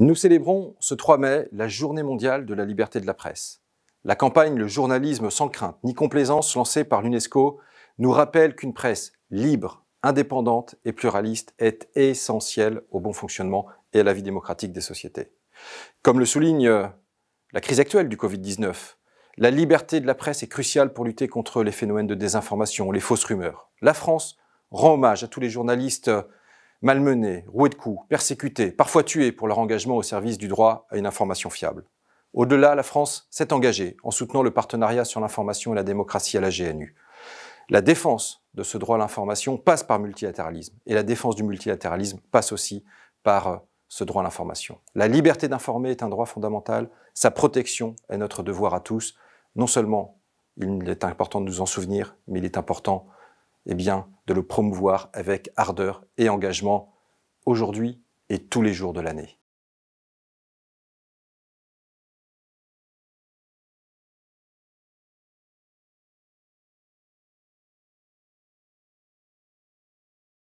Nous célébrons ce 3 mai la Journée mondiale de la liberté de la presse. La campagne Le journalisme sans crainte ni complaisance lancée par l'UNESCO nous rappelle qu'une presse libre, indépendante et pluraliste est essentielle au bon fonctionnement et à la vie démocratique des sociétés. Comme le souligne euh, la crise actuelle du Covid-19, la liberté de la presse est cruciale pour lutter contre les phénomènes de désinformation, les fausses rumeurs. La France rend hommage à tous les journalistes euh, malmenés, roués de coups, persécutés, parfois tués pour leur engagement au service du droit à une information fiable. Au-delà, la France s'est engagée en soutenant le partenariat sur l'information et la démocratie à la GNU. La défense de ce droit à l'information passe par multilatéralisme et la défense du multilatéralisme passe aussi par euh, ce droit à l'information. La liberté d'informer est un droit fondamental, sa protection est notre devoir à tous. Non seulement il est important de nous en souvenir, mais il est important et eh bien, de le promouvoir avec ardeur et engagement aujourd'hui et tous les jours de l'année.